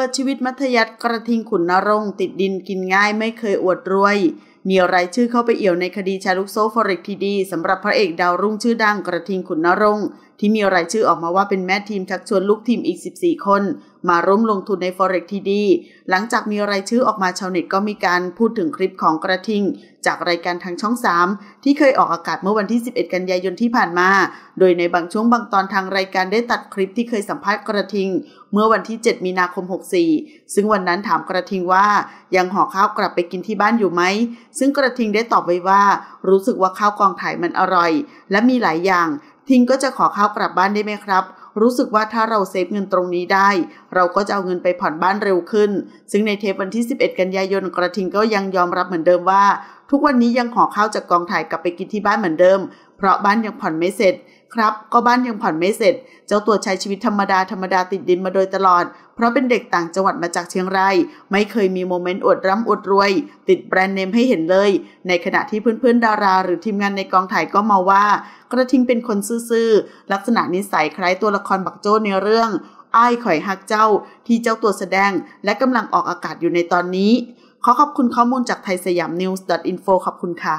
เปิดชีวิตมัธยัติกระทิงขุนนรงติดดินกินง่ายไม่เคยอวดรวย มีรายชื่อเข้าไปเอี่ยวในคดีชาลุกโซฟอริกทีดีสำหรับพระเอกดาวรุ่งชื่อดังกระทิงขุนนรงที่มีรายชื่อออกมาว่าเป็นแม่ทีมชักชวนลูกทีมอีก 14 คนมาร่วมลงทุนใน Forex ทีดี หลังจากมีรายชื่อออกมาชาวเน็ตก็มีการพูดถึงคลิปของกระทิง จากรายการทางช่อง 3 ที่เคยออกอากาศเมื่อวันที่ 11 กันยายนที่ผ่านมา โดยในบางช่วงบางตอนทางรายการได้ตัดคลิปที่เคยสัมภาษณ์กระทิง เมื่อวันที่ 7 มีนาคม 64 ซึ่งวันนั้นถามกระทิงว่ายังห่อข้าวกลับไปกินที่บ้านอยู่ไหม ซึ่งกระทิงได้ตอบไว้ว่า รู้สึกว่าข้าวกองถ่ายมันอร่อย และมีหลายอย่าง ทิงก็จะขอข้าวกลับบ้านได้ไหมครับรู้สึกว่าถ้าเราเซฟเงินตรงนี้ได้ เราก็จะเอาเงินไปผ่อนบ้านเร็วขึ้น ซึ่งในเทปวันที่ 11 กันยายนกระทิงก็ยังยอมรับเหมือนเดิมว่า ทุกวันนี้ยังขอข้าวจากกองถ่ายกลับไปกินที่บ้านเหมือนเดิมเพราะบ้านยังผ่อนไม่เสร็จ ครับก็บ้านยังผ่อนไม่เสร็จ เจ้าตัวใช้ชีวิตธรรมดาธรรมดาติดดินมาโดยตลอด เพราะเป็นเด็กต่างจังหวัดมาจากเชียงรายไม่เคยมีโมเมนต์อดร่ำอดรวย ติดแบรนด์เนมให้เห็นเลย ในขณะที่เพื่อนๆดาราหรือทีมงานในกองถ่ายก็มาว่า กระทิงเป็นคนซื่อๆลักษณะนิสัยคล้ายตัวละครบักโจ้ในเรื่อง อ้ายข่อยฮักเจ้าที่เจ้าตัวแสดง และกำลังออกอากาศอยู่ในตอนนี้ ขอขอบคุณข้อมูลจากไทยสยามนิวส์ดออทินโฟขอบคุณค่ะ